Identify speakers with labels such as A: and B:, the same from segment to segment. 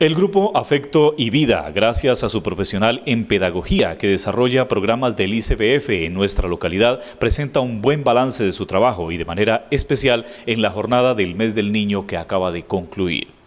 A: El grupo Afecto y Vida, gracias a su profesional en pedagogía que desarrolla programas del ICBF en nuestra localidad, presenta un buen balance de su trabajo y de manera especial en la jornada del mes del niño que acaba de concluir.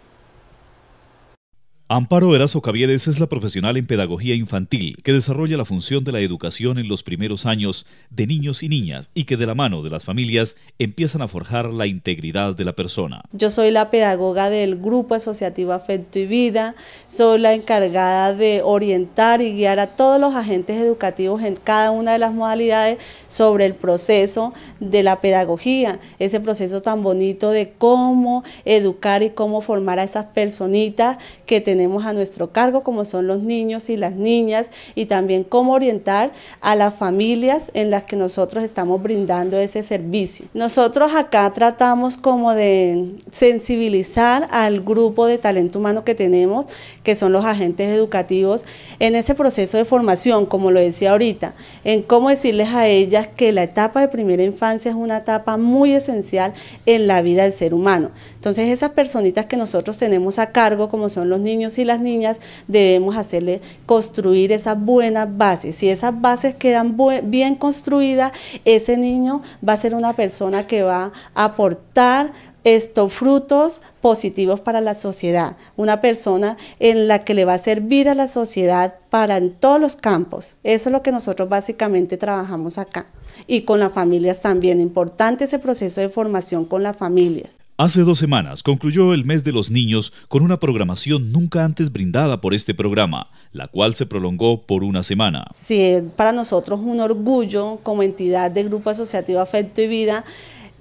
A: Amparo Erazo Caviedes es la profesional en pedagogía infantil que desarrolla la función de la educación en los primeros años de niños y niñas y que de la mano de las familias empiezan a forjar la integridad de la persona.
B: Yo soy la pedagoga del Grupo Asociativo Afecto y Vida, soy la encargada de orientar y guiar a todos los agentes educativos en cada una de las modalidades sobre el proceso de la pedagogía, ese proceso tan bonito de cómo educar y cómo formar a esas personitas que tenemos a nuestro cargo, como son los niños y las niñas, y también cómo orientar a las familias en las que nosotros estamos brindando ese servicio. Nosotros acá tratamos como de sensibilizar al grupo de talento humano que tenemos, que son los agentes educativos, en ese proceso de formación, como lo decía ahorita, en cómo decirles a ellas que la etapa de primera infancia es una etapa muy esencial en la vida del ser humano. Entonces esas personitas que nosotros tenemos a cargo, como son los niños y las niñas debemos hacerle construir esas buenas bases. Si esas bases quedan bien construidas, ese niño va a ser una persona que va a aportar estos frutos positivos para la sociedad, una persona en la que le va a servir a la sociedad para en todos los campos. Eso es lo que nosotros básicamente trabajamos acá y con las familias también. Importante ese proceso de formación con las familias.
A: Hace dos semanas concluyó el mes de los niños con una programación nunca antes brindada por este programa, la cual se prolongó por una semana.
B: Sí, para nosotros un orgullo como entidad del Grupo Asociativo Afecto y Vida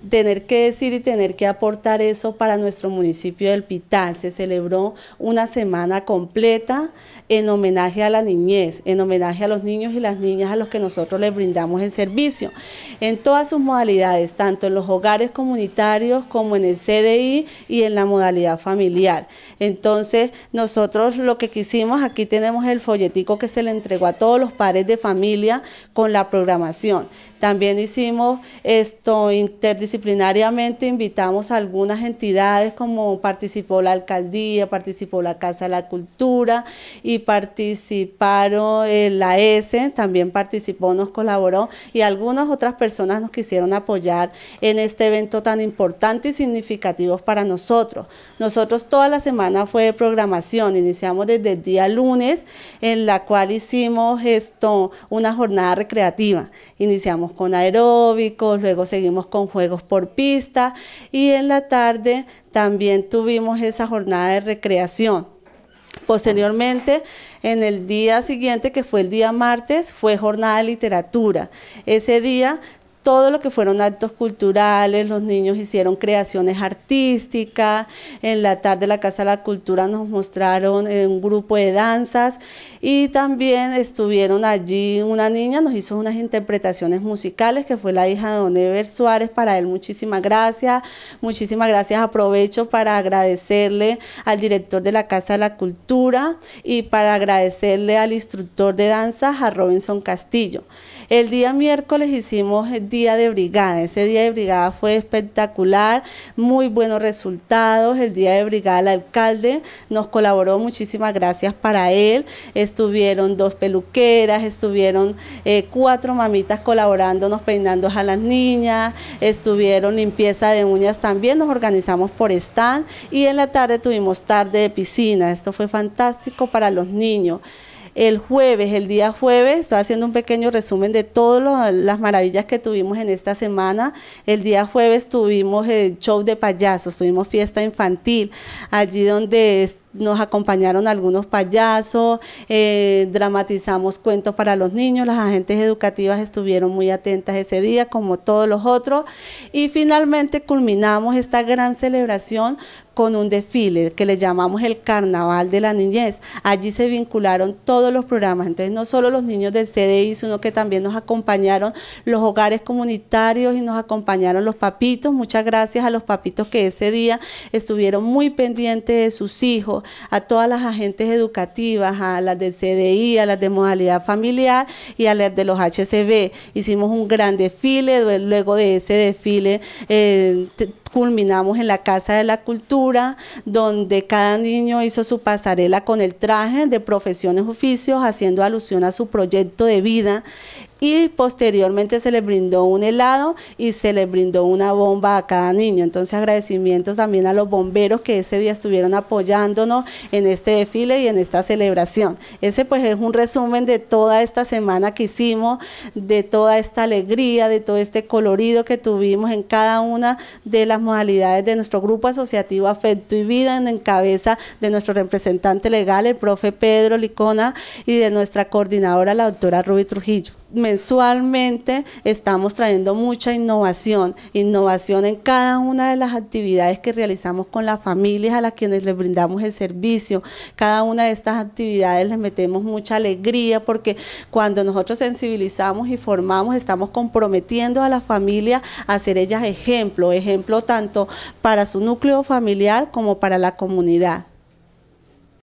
B: tener que decir y tener que aportar eso para nuestro municipio del Pital. Se celebró una semana completa en homenaje a la niñez, en homenaje a los niños y las niñas a los que nosotros les brindamos el servicio, en todas sus modalidades, tanto en los hogares comunitarios como en el CDI y en la modalidad familiar. Entonces, nosotros lo que quisimos, aquí tenemos el folletico que se le entregó a todos los padres de familia con la programación. También hicimos esto interdisciplinariamente, invitamos a algunas entidades como participó la alcaldía, participó la Casa de la Cultura y participaron eh, la ESE, también participó, nos colaboró y algunas otras personas nos quisieron apoyar en este evento tan importante y significativo para nosotros. Nosotros toda la semana fue de programación, iniciamos desde el día lunes en la cual hicimos esto, una jornada recreativa. Iniciamos con aeróbicos, luego seguimos con juegos por pista y en la tarde también tuvimos esa jornada de recreación. Posteriormente, en el día siguiente, que fue el día martes, fue jornada de literatura. Ese día todo lo que fueron actos culturales, los niños hicieron creaciones artísticas, en la tarde la Casa de la Cultura nos mostraron eh, un grupo de danzas y también estuvieron allí una niña, nos hizo unas interpretaciones musicales que fue la hija de Don Ever Suárez, para él muchísimas gracias, muchísimas gracias, aprovecho para agradecerle al director de la Casa de la Cultura y para agradecerle al instructor de danzas, a Robinson Castillo. El día miércoles hicimos eh, día de brigada. Ese día de brigada fue espectacular, muy buenos resultados. El día de brigada el alcalde nos colaboró, muchísimas gracias para él. Estuvieron dos peluqueras, estuvieron eh, cuatro mamitas colaborándonos, peinando a las niñas, estuvieron limpieza de uñas también, nos organizamos por stand y en la tarde tuvimos tarde de piscina. Esto fue fantástico para los niños el jueves, el día jueves, estoy haciendo un pequeño resumen de todas las maravillas que tuvimos en esta semana. El día jueves tuvimos el show de payasos, tuvimos fiesta infantil, allí donde nos acompañaron algunos payasos, eh, dramatizamos cuentos para los niños, las agentes educativas estuvieron muy atentas ese día, como todos los otros, y finalmente culminamos esta gran celebración con un desfile que le llamamos el Carnaval de la Niñez. Allí se vincularon todos los programas, entonces no solo los niños del CDI, sino que también nos acompañaron los hogares comunitarios y nos acompañaron los papitos. Muchas gracias a los papitos que ese día estuvieron muy pendientes de sus hijos, a todas las agentes educativas, a las del CDI, a las de modalidad familiar y a las de los HCB. Hicimos un gran desfile, luego de ese desfile eh, culminamos en la Casa de la Cultura, donde cada niño hizo su pasarela con el traje de profesiones oficios, haciendo alusión a su proyecto de vida y posteriormente se les brindó un helado y se les brindó una bomba a cada niño. Entonces agradecimientos también a los bomberos que ese día estuvieron apoyándonos en este desfile y en esta celebración. Ese pues es un resumen de toda esta semana que hicimos, de toda esta alegría, de todo este colorido que tuvimos en cada una de las modalidades de nuestro grupo asociativo Afecto y Vida en cabeza de nuestro representante legal, el profe Pedro Licona, y de nuestra coordinadora, la doctora Ruby Trujillo mensualmente estamos trayendo mucha innovación, innovación en cada una de las actividades que realizamos con las familias a las quienes les brindamos el servicio. Cada una de estas actividades les metemos mucha alegría porque cuando nosotros sensibilizamos y formamos estamos comprometiendo a la familia a ser ellas ejemplo, ejemplo tanto para su núcleo familiar como para la comunidad.